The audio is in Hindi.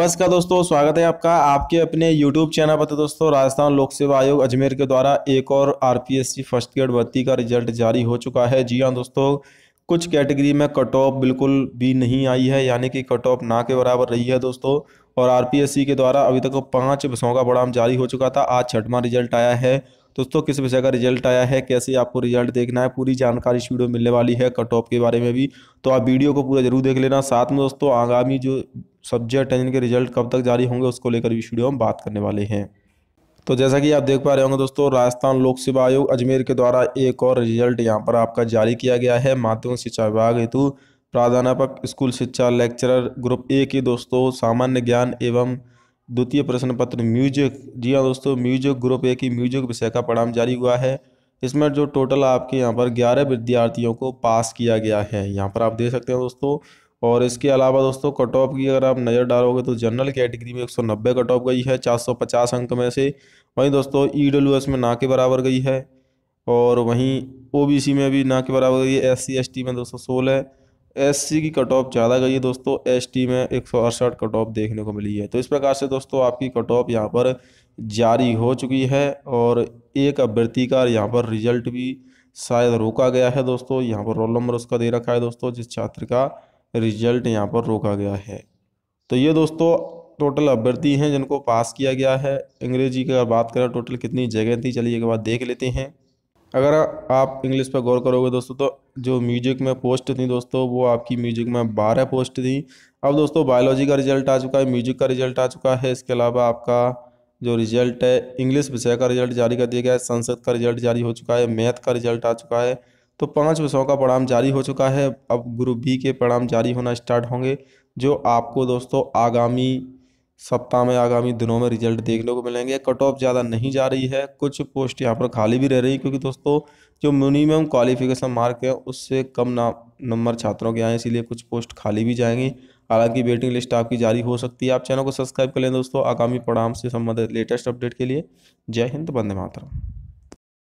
नमस्कार दोस्तों स्वागत है आपका आपके अपने YouTube चैनल पर तो दोस्तों राजस्थान लोक सेवा आयोग अजमेर के द्वारा एक और आर फर्स्ट ग्रेड भर्ती का रिजल्ट जारी हो चुका है जी हाँ दोस्तों कुछ कैटेगरी में कट ऑफ बिल्कुल भी नहीं आई है यानी कि कट ऑफ ना के बराबर रही है दोस्तों और आर के द्वारा अभी तक पाँच विषयों का बड़ा जारी हो चुका था आज छठवां रिजल्ट आया है दोस्तों किस विषय का रिजल्ट आया है कैसे आपको रिजल्ट देखना है पूरी जानकारी इस वीडियो मिलने वाली है कट ऑफ के बारे में भी तो आप वीडियो को पूरा जरूर देख लेना साथ में दोस्तों आगामी जो सब्जेक्ट और के रिजल्ट कब तक जारी होंगे उसको लेकर भी वीडियो हम बात करने वाले हैं तो जैसा कि आप देख पा रहे होंगे दोस्तों राजस्थान लोक सेवा आयोग अजमेर के द्वारा एक और रिजल्ट यहाँ पर आपका जारी किया गया है माध्यमिक शिक्षा विभाग हेतु प्राध्यापक स्कूल शिक्षा लेक्चरर ग्रुप ए की दोस्तों सामान्य ज्ञान एवं द्वितीय प्रश्न पत्र म्यूजिक जी हाँ दोस्तों म्यूजिक ग्रुप ए की म्यूजिक विषय का परिणाम जारी हुआ है इसमें जो टोटल आपके यहाँ पर ग्यारह विद्यार्थियों को पास किया गया है यहाँ पर आप देख सकते हैं दोस्तों और इसके अलावा दोस्तों कट ऑफ की अगर आप नज़र डालोगे तो जनरल कैटेगरी में 190 कट ऑफ गई है 450 अंक में से वहीं दोस्तों ई e में ना के बराबर गई है और वहीं ओ में भी ना के बराबर गई है एस सी में दोस्तों सोलह एस की कट ऑफ ज़्यादा गई है दोस्तों एस में एक कट ऑफ देखने को मिली है तो इस प्रकार से दोस्तों आपकी कट ऑफ यहाँ पर जारी हो चुकी है और एक अभ्यर्थी का यहाँ पर रिजल्ट भी शायद रोका गया है दोस्तों यहाँ पर रोल नंबर उसका दे रखा है दोस्तों जिस छात्र का रिजल्ट यहाँ पर रोका गया है तो ये दोस्तों टोटल अभ्यर्थी हैं जिनको पास किया गया है अंग्रेजी की अगर बात करें टोटल कितनी जगह थी चलिए एक बार देख लेते हैं अगर आप इंग्लिश पर गौर करोगे दोस्तों तो जो म्यूजिक में पोस्ट थी दोस्तों वो आपकी म्यूजिक में बारह पोस्ट थी अब दोस्तों बायोलॉजी का रिजल्ट आ चुका है म्यूजिक का रिजल्ट आ चुका है इसके अलावा आपका जो रिजल्ट है इंग्लिश विषय का रिजल्ट जारी कर दिया गया है संसद का रिजल्ट जारी हो चुका है मैथ का रिजल्ट आ चुका है तो पाँच व सौ का परिणाम जारी हो चुका है अब ग्रुप बी के परिणाम जारी होना स्टार्ट होंगे जो आपको दोस्तों आगामी सप्ताह में आगामी दिनों में रिजल्ट देखने को मिलेंगे कट ऑफ ज़्यादा नहीं जा रही है कुछ पोस्ट यहाँ पर खाली भी रह रही है क्योंकि दोस्तों जो मिनिमम क्वालिफिकेशन मार्क है उससे कम ना नंबर छात्रों के आए इसीलिए कुछ पोस्ट खाली भी जाएंगी हालांकि वेटिंग लिस्ट आपकी जारी हो सकती है आप चैनल को सब्सक्राइब कर लें दोस्तों आगामी परिणाम से संबंधित लेटेस्ट अपडेट के लिए जय हिंद वंदे मातरम